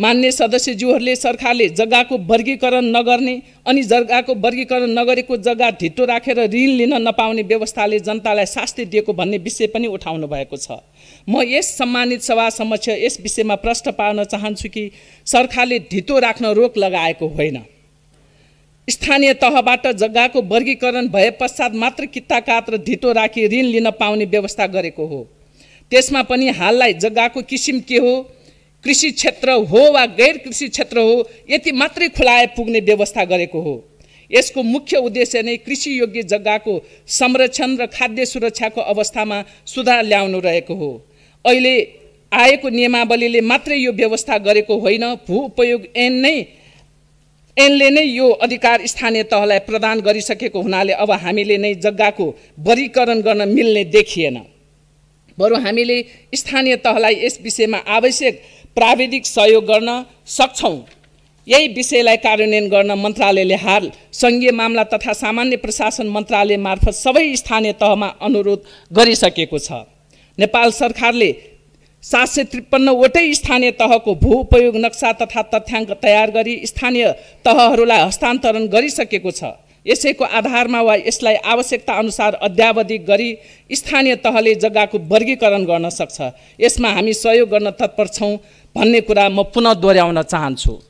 मान्य सदस्यज्यूहरूले सरकारले जग्गाको वर्गीकरण नगर्ने अनि जग्गाको वर्गीकरण नगरेको जग्गा ढिटो राखेर ऋण लिन नपाउने व्यवस्थाले जनतालाई शास्ति दिएको भन्ने विषय पनि उठाउनु भएको छ म यस सम्मानित सभा समक्ष यस विषयमा प्रश्न पार्न चाहन्छु कि सरकारले ढिटो राख्न रोक लगाएको होइन स्थानीय तहबाट जग्गाको वर्गीकरण भए पश्चात मात्र किताकात र ढिटो राखी ऋण लिन पाउने व्यवस्था गरेको हो त्यसमा पनि हाललाई जग्गाको किसिम के हो कृषि क्षेत्र हो वा गैर कृषि क्षेत्र हो यति मात्रै खुलाए पुग्ने व्यवस्था गरेको हो यसको मुख्य उद्देश्य नै कृषि योग्य जग्गाको संरक्षण र खाद्य सुरक्षाको अवस्थामा सुधार ल्याउनु रहेको हो अहिले आएको नियमावलीले मात्रै यो व्यवस्था गरेको होइन भू उपयोग एन नै ऐनले नै यो अधिकार स्थानीय तहलाई प्रदान गरिसकेको हुनाले अब हामीले नै जग्गाको वर्गीकरण गर्न मिल्ने देखिएन बरु हामीले स्थानीय तहलाई यस विषयमा आवश्यक प्राविधिक सहयोग गर्न सक्छौँ यही विषयलाई कार्यान्वयन गर्न मन्त्रालयले हाल सङ्घीय मामला तथा सामान्य प्रशासन मन्त्रालय मार्फत सबै स्थानीय तहमा अनुरोध गरिसकेको छ नेपाल सरकारले सात सय त्रिपन्नवटै स्थानीय तहको भू उपयोग नक्सा तथा तथ्याङ्क तयार गरी स्थानीय तहहरूलाई हस्तान्तरण गरिसकेको छ यसैको आधारमा वा यसलाई आवश्यकता अनुसार अध्यावधिक गरी स्थानीय तहले जग्गाको वर्गीकरण गर्न सक्छ यसमा हामी सहयोग गर्न तत्पर छौँ भन्ने कुरा म पुनः दोहोऱ्याउन चाहन्छु